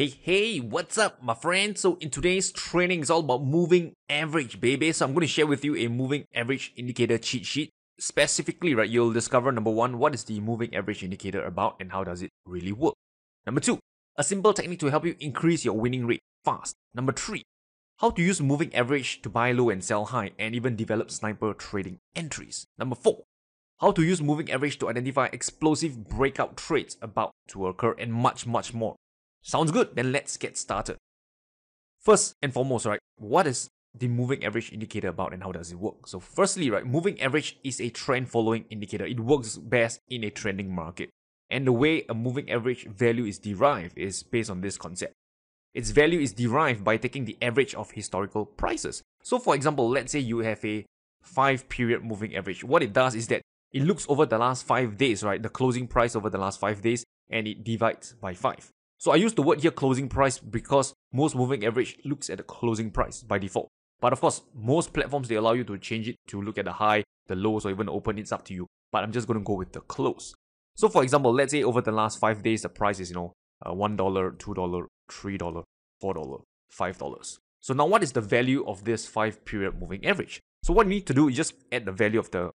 Hey, hey, what's up, my friend? So in today's training, it's all about moving average, baby. So I'm going to share with you a moving average indicator cheat sheet. Specifically, right, you'll discover number one, what is the moving average indicator about and how does it really work? Number two, a simple technique to help you increase your winning rate fast. Number three, how to use moving average to buy low and sell high and even develop sniper trading entries. Number four, how to use moving average to identify explosive breakout trades about to occur and much, much more. Sounds good, then let's get started. First and foremost, right, what is the moving average indicator about and how does it work? So firstly, right, moving average is a trend following indicator. It works best in a trending market. And the way a moving average value is derived is based on this concept. Its value is derived by taking the average of historical prices. So for example, let's say you have a 5 period moving average. What it does is that it looks over the last 5 days, right? The closing price over the last 5 days and it divides by 5. So I use the word here closing price because most moving average looks at the closing price by default. But of course, most platforms they allow you to change it to look at the high, the lows, or even the open, it's up to you. But I'm just going to go with the close. So for example, let's say over the last five days, the price is, you know, uh, $1, $2, $3, $4, $5. So now what is the value of this five period moving average? So what you need to do is just add the value of the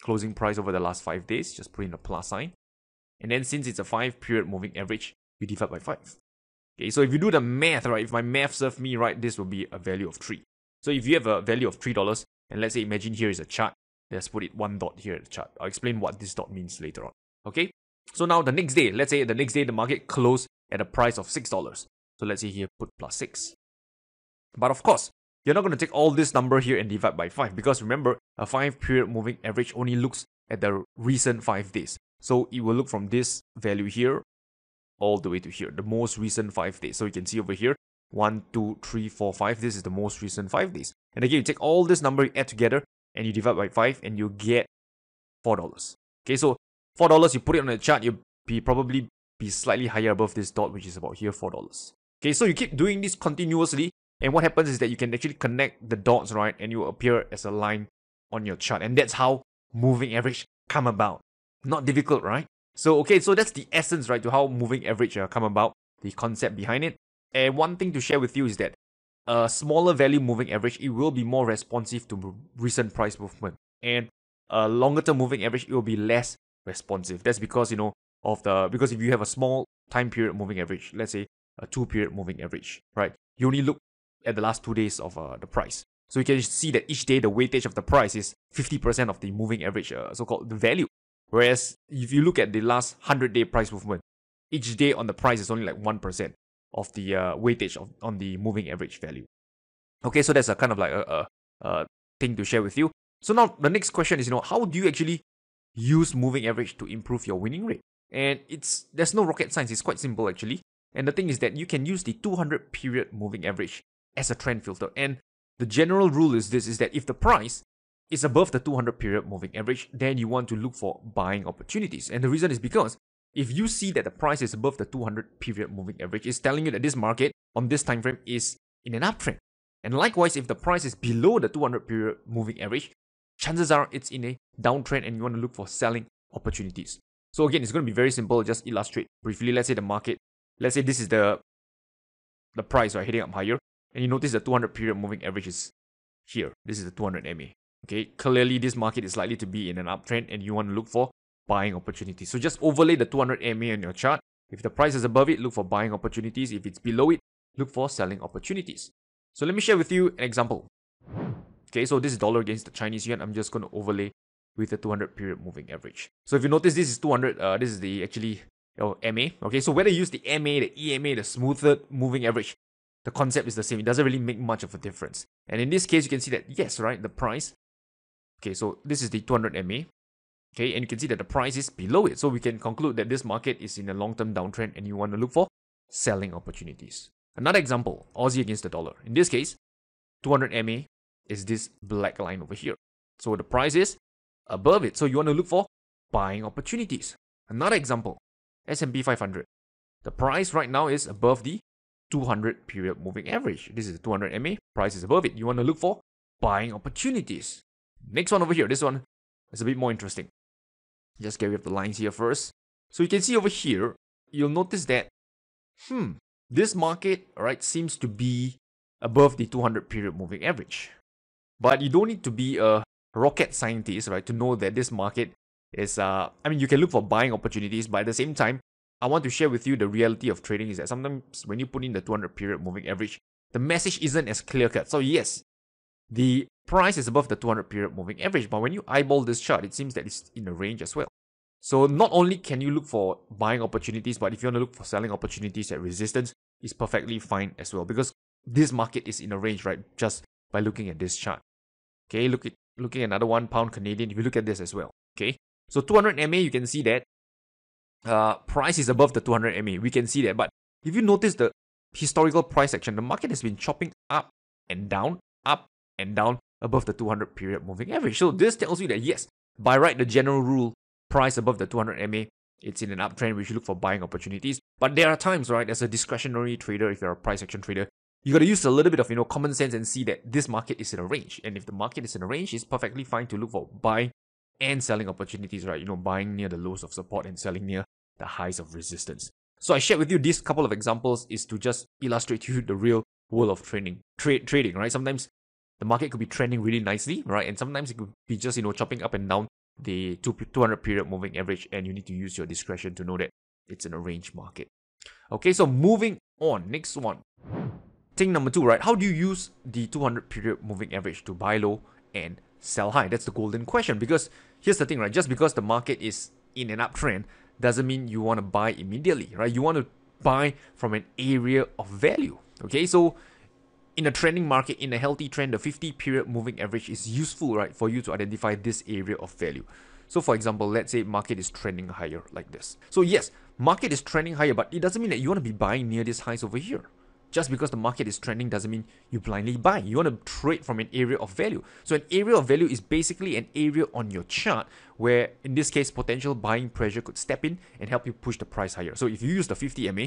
closing price over the last five days, just put in a plus sign. And then since it's a five period moving average, you divide by 5. Okay, so if you do the math, right, if my math serves me right, this will be a value of 3. So if you have a value of $3, and let's say imagine here is a chart, let's put it one dot here at the chart. I'll explain what this dot means later on. Okay, so now the next day, let's say the next day the market closed at a price of $6. So let's say here put plus 6. But of course, you're not going to take all this number here and divide by 5 because remember, a 5 period moving average only looks at the recent 5 days. So it will look from this value here all the way to here, the most recent five days. So you can see over here, one, two, three, four, five. This is the most recent five days. And again, you take all this number, you add together, and you divide by five, and you get four dollars. Okay, so four dollars, you put it on the chart, you'll be probably be slightly higher above this dot, which is about here, four dollars. Okay, so you keep doing this continuously, and what happens is that you can actually connect the dots, right, and you appear as a line on your chart, and that's how moving average come about. Not difficult, right? So, okay, so that's the essence, right, to how moving average uh, come about, the concept behind it. And one thing to share with you is that a uh, smaller value moving average, it will be more responsive to recent price movement. And a uh, longer term moving average, it will be less responsive. That's because, you know, of the, because if you have a small time period moving average, let's say a two period moving average, right, you only look at the last two days of uh, the price. So you can see that each day the weightage of the price is 50% of the moving average, uh, so called the value Whereas if you look at the last 100 day price movement, each day on the price is only like 1% of the uh, weightage of, on the moving average value. Okay, so that's a kind of like a, a, a thing to share with you. So now the next question is, you know, how do you actually use moving average to improve your winning rate? And it's there's no rocket science, it's quite simple actually. And the thing is that you can use the 200 period moving average as a trend filter. And the general rule is this is that if the price is above the 200 period moving average, then you want to look for buying opportunities. And the reason is because if you see that the price is above the 200 period moving average, it's telling you that this market on this time frame is in an uptrend. And likewise, if the price is below the 200 period moving average, chances are it's in a downtrend and you want to look for selling opportunities. So again, it's going to be very simple. just illustrate briefly. Let's say the market, let's say this is the the price right heading up higher, and you notice the 200 period moving average is here. This is the 200 MA. Okay, clearly this market is likely to be in an uptrend and you want to look for buying opportunities. So just overlay the 200 MA on your chart. If the price is above it, look for buying opportunities. If it's below it, look for selling opportunities. So let me share with you an example. Okay, so this dollar against the Chinese yuan. I'm just going to overlay with the 200 period moving average. So if you notice, this is 200. Uh, this is the actually oh, MA. Okay, so whether you use the MA, the EMA, the smoothed moving average, the concept is the same. It doesn't really make much of a difference. And in this case, you can see that yes, right, the price Okay, so this is the 200 MA. Okay, and you can see that the price is below it. So we can conclude that this market is in a long-term downtrend and you want to look for selling opportunities. Another example, Aussie against the dollar. In this case, 200 MA is this black line over here. So the price is above it. So you want to look for buying opportunities. Another example, S&P 500. The price right now is above the 200 period moving average. This is 200 MA, price is above it. You want to look for buying opportunities. Next one over here, this one is a bit more interesting. Just carry up the lines here first. So you can see over here, you'll notice that, hmm, this market, right, seems to be above the 200 period moving average. But you don't need to be a rocket scientist, right, to know that this market is, uh, I mean, you can look for buying opportunities, but at the same time, I want to share with you the reality of trading is that sometimes when you put in the 200 period moving average, the message isn't as clear cut. So yes, the price is above the 200 period moving average, but when you eyeball this chart, it seems that it's in a range as well. So not only can you look for buying opportunities, but if you want to look for selling opportunities at resistance, it's perfectly fine as well because this market is in a range, right? Just by looking at this chart. Okay, look at looking at another one pound Canadian. If you look at this as well, okay. So 200 MA, you can see that uh, price is above the 200 MA. We can see that, but if you notice the historical price action, the market has been chopping up and down, up and down above the 200 period moving average. So this tells you that yes, by right, the general rule, price above the 200 MA, it's in an uptrend. We should look for buying opportunities. But there are times, right, as a discretionary trader, if you're a price action trader, you got to use a little bit of you know common sense and see that this market is in a range. And if the market is in a range, it's perfectly fine to look for buying and selling opportunities, right? You know, buying near the lows of support and selling near the highs of resistance. So I shared with you these couple of examples is to just illustrate to you the real world of trading, trade trading, right? Sometimes the market could be trending really nicely, right? And sometimes it could be just, you know, chopping up and down the 200 period moving average, and you need to use your discretion to know that it's an arranged market. Okay, so moving on, next one. Thing number two, right? How do you use the 200 period moving average to buy low and sell high? That's the golden question because here's the thing, right? Just because the market is in an uptrend doesn't mean you want to buy immediately, right? You want to buy from an area of value. Okay, so in a trending market, in a healthy trend, the 50 period moving average is useful, right, for you to identify this area of value. So for example, let's say market is trending higher like this. So yes, market is trending higher, but it doesn't mean that you want to be buying near these highs over here. Just because the market is trending doesn't mean you blindly buy. You want to trade from an area of value. So an area of value is basically an area on your chart where, in this case, potential buying pressure could step in and help you push the price higher. So if you use the 50 MA,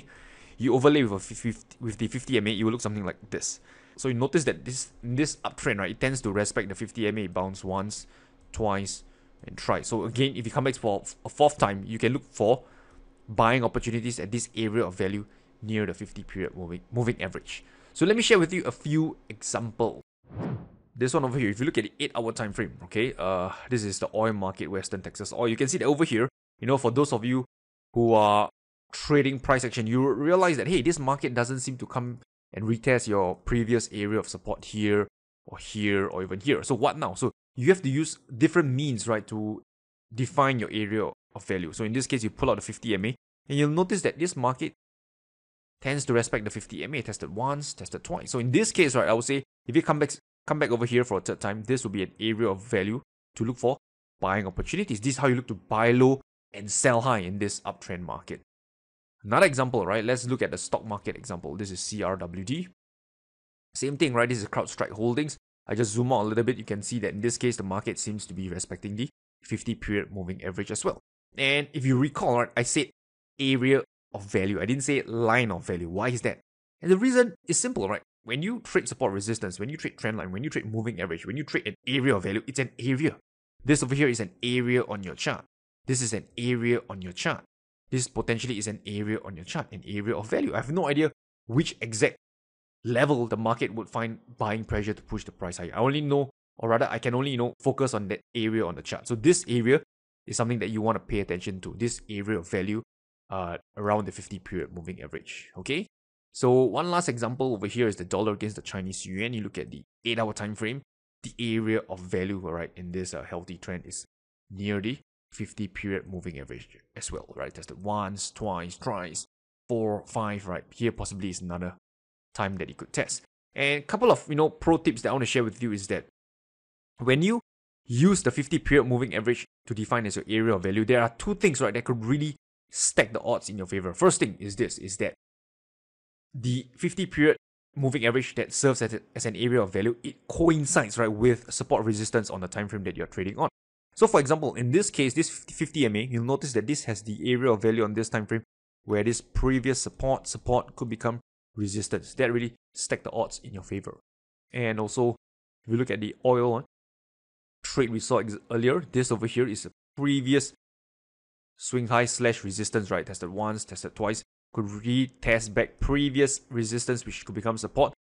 you overlay with a 50, with the 50 MA, it will look something like this. So you notice that this this uptrend, right, it tends to respect the 50 MA bounce once, twice, and thrice. So again, if you come back for a fourth time, you can look for buying opportunities at this area of value near the 50 period moving, moving average. So let me share with you a few example. This one over here, if you look at the 8 hour time frame, okay, uh, this is the oil market, Western Texas oil. You can see that over here, you know, for those of you who are trading price action, you realize that hey, this market doesn't seem to come and retest your previous area of support here or here or even here. So what now? So you have to use different means, right, to define your area of value. So in this case, you pull out the 50 MA and you'll notice that this market tends to respect the 50 MA tested once, tested twice. So in this case, right, I would say if you come back come back over here for a third time, this will be an area of value to look for buying opportunities. This is how you look to buy low and sell high in this uptrend market. Another example, right? Let's look at the stock market example. This is CRWD. Same thing, right? This is CrowdStrike Holdings. I just zoom out a little bit. You can see that in this case, the market seems to be respecting the 50 period moving average as well. And if you recall, right, I said area of value. I didn't say line of value. Why is that? And the reason is simple, right? When you trade support resistance, when you trade trend line, when you trade moving average, when you trade an area of value, it's an area. This over here is an area on your chart. This is an area on your chart this potentially is an area on your chart, an area of value. I have no idea which exact level the market would find buying pressure to push the price higher. I only know, or rather, I can only you know focus on that area on the chart. So this area is something that you want to pay attention to. This area of value, uh, around the 50 period moving average. Okay. So one last example over here is the dollar against the Chinese yuan. You look at the eight-hour time frame. The area of value, right, in this uh, healthy trend is near the 50 period moving average as well, right? Tested once, twice, thrice, four, five, right? Here possibly is another time that you could test. And a couple of you know pro tips that I want to share with you is that when you use the 50 period moving average to define as your area of value, there are two things right that could really stack the odds in your favor. First thing is this is that the 50 period moving average that serves as, a, as an area of value, it coincides right with support resistance on the time frame that you're trading on. So for example, in this case, this 50 MA, you'll notice that this has the area of value on this time frame where this previous support support could become resistance. That really stacked the odds in your favor. And also, if you look at the oil trade we saw earlier, this over here is a previous swing high slash resistance, right? Tested once, tested twice, could retest back previous resistance, which could become support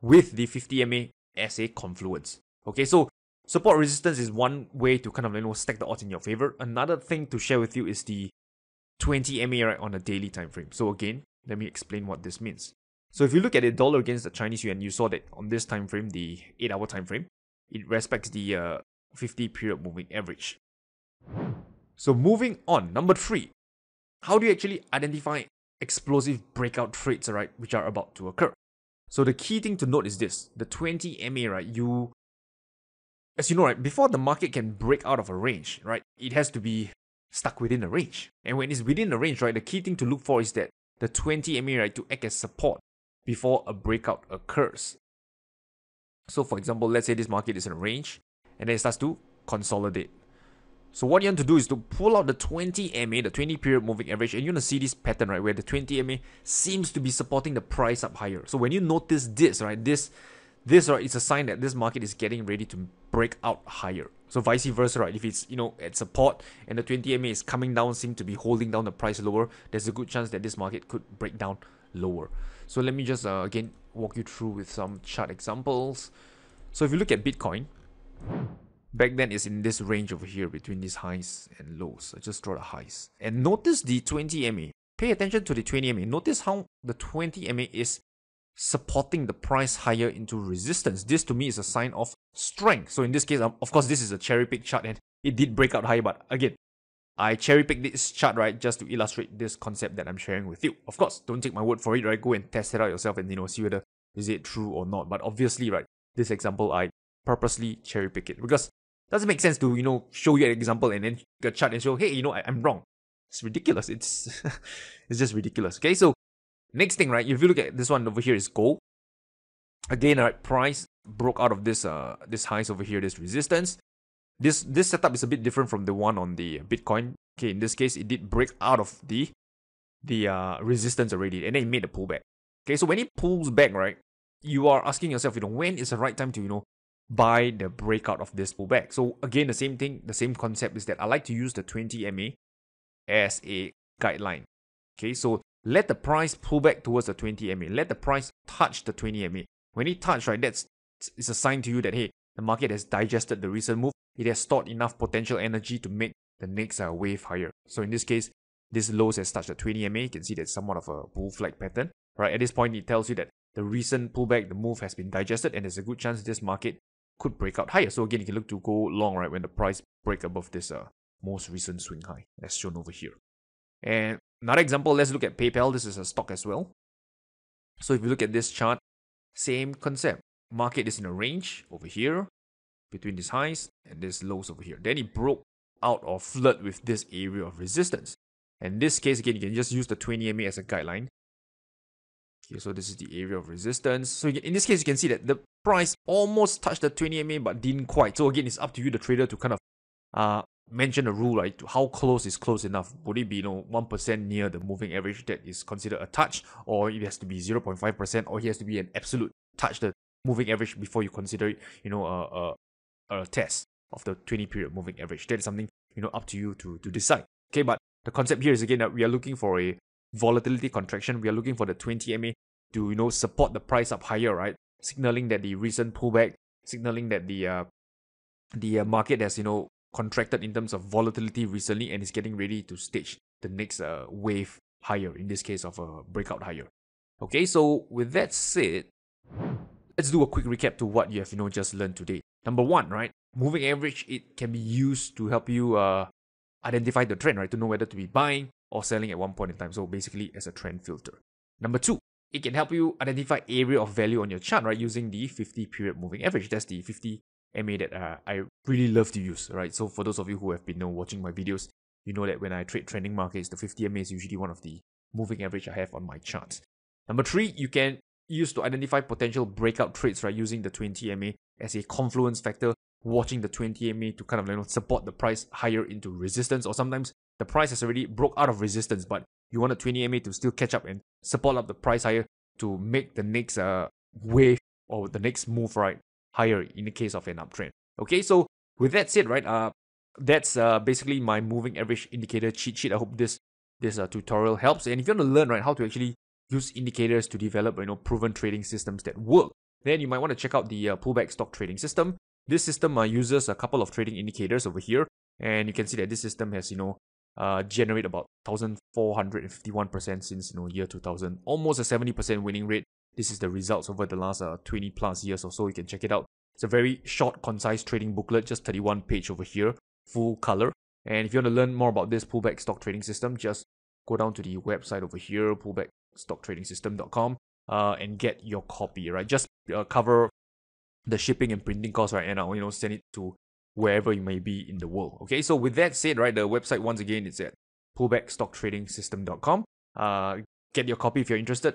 with the 50 MA as a confluence. Okay, so Support resistance is one way to kind of you know stack the odds in your favor. Another thing to share with you is the 20 MA on a daily time frame. So again, let me explain what this means. So if you look at the dollar against the Chinese yuan, you saw that on this time frame, the 8 hour time frame, it respects the uh, 50 period moving average. So moving on, number 3. How do you actually identify explosive breakout trades, right, which are about to occur? So the key thing to note is this, the 20 MA, right, you as you know, right, before the market can break out of a range, right, it has to be stuck within a range. And when it's within the range, right, the key thing to look for is that the 20 MA, right, to act as support before a breakout occurs. So, for example, let's say this market is in a range and then it starts to consolidate. So what you want to do is to pull out the 20 MA, the 20 period moving average, and you're gonna see this pattern, right, where the 20 MA seems to be supporting the price up higher. So when you notice this, right, this this right it's a sign that this market is getting ready to break out higher. So vice versa, right? If it's you know at support and the 20 MA is coming down, seem to be holding down the price lower, there's a good chance that this market could break down lower. So let me just uh, again walk you through with some chart examples. So if you look at Bitcoin, back then it's in this range over here between these highs and lows. I just draw the highs and notice the 20 MA. Pay attention to the 20 MA. Notice how the 20 MA is supporting the price higher into resistance. This to me is a sign of strength. So in this case, um, of course, this is a cherry pick chart and it did break out higher, but again, I cherry picked this chart, right, just to illustrate this concept that I'm sharing with you. Of course, don't take my word for it, right? Go and test it out yourself and, you know, see whether is it true or not. But obviously, right, this example, I purposely cherry pick it because it doesn't make sense to, you know, show you an example and then a chart and show, hey, you know, I, I'm wrong. It's ridiculous. It's, it's just ridiculous. Okay, so Next thing, right, if you look at this one over here is gold. Again, right, price broke out of this uh this highs over here, this resistance. This this setup is a bit different from the one on the Bitcoin. Okay, in this case, it did break out of the the uh, resistance already, and then it made a pullback. Okay, so when it pulls back, right, you are asking yourself, you know, when is the right time to you know buy the breakout of this pullback? So again, the same thing, the same concept is that I like to use the 20 MA as a guideline. Okay, so let the price pull back towards the 20 MA. Let the price touch the 20 MA. When it touches, right, that's it's a sign to you that hey, the market has digested the recent move. It has stored enough potential energy to make the next uh, wave higher. So in this case, this lows has touched the 20 MA. You can see that's somewhat of a bull flag pattern. Right at this point, it tells you that the recent pullback, the move has been digested, and there's a good chance this market could break out higher. So again, you can look to go long right when the price break above this uh, most recent swing high, as shown over here. And Another example, let's look at PayPal. This is a stock as well. So if you look at this chart, same concept. Market is in a range over here between these highs and these lows over here. Then it broke out or flirt with this area of resistance. In this case, again, you can just use the 20 MA as a guideline. Okay, so this is the area of resistance. So in this case, you can see that the price almost touched the 20 MA but didn't quite. So again, it's up to you, the trader, to kind of uh, mention a rule, right? How close is close enough? Would it be, you know, 1% near the moving average that is considered a touch, or it has to be 0.5%, or it has to be an absolute touch the moving average before you consider it, you know, a, a, a test of the 20 period moving average. That is something, you know, up to you to, to decide. Okay, but the concept here is again that we are looking for a volatility contraction. We are looking for the 20 MA to, you know, support the price up higher, right? Signaling that the recent pullback, signaling that the, uh, the uh, market has, you know, contracted in terms of volatility recently and is getting ready to stage the next uh, wave higher, in this case of a breakout higher. Okay, so with that said, let's do a quick recap to what you have you know just learned today. Number one, right, moving average it can be used to help you uh, identify the trend, right, to know whether to be buying or selling at one point in time. So basically, as a trend filter. Number two, it can help you identify area of value on your chart, right, using the 50 period moving average. That's the 50 MA that uh, I really love to use, right? So for those of you who have been you know, watching my videos, you know that when I trade trending markets, the 50 MA is usually one of the moving average I have on my chart. Number three, you can use to identify potential breakout trades, right? Using the 20 MA as a confluence factor, watching the 20 MA to kind of you know support the price higher into resistance, or sometimes the price has already broke out of resistance, but you want a 20 MA to still catch up and support up the price higher to make the next uh, wave or the next move, right? higher in the case of an uptrend. Okay, so with that said, right, uh, that's uh, basically my moving average indicator cheat sheet. I hope this this uh, tutorial helps. And if you want to learn right how to actually use indicators to develop you know proven trading systems that work, then you might want to check out the uh, pullback stock trading system. This system uh, uses a couple of trading indicators over here, and you can see that this system has you know uh, generate about 1451% since you know year 2000 almost a 70% winning rate this is the results over the last uh, 20 plus years or so. You can check it out. It's a very short, concise trading booklet, just 31 page over here, full color. And if you want to learn more about this pullback stock trading system, just go down to the website over here, pullbackstocktrading.system.com, uh, and get your copy. Right, just uh, cover the shipping and printing costs, right, and I'll you know send it to wherever you may be in the world. Okay, so with that said, right, the website once again it's at pullbackstocktrading.system.com. Uh, get your copy if you're interested.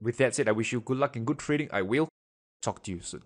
With that said, I wish you good luck and good trading. I will talk to you soon.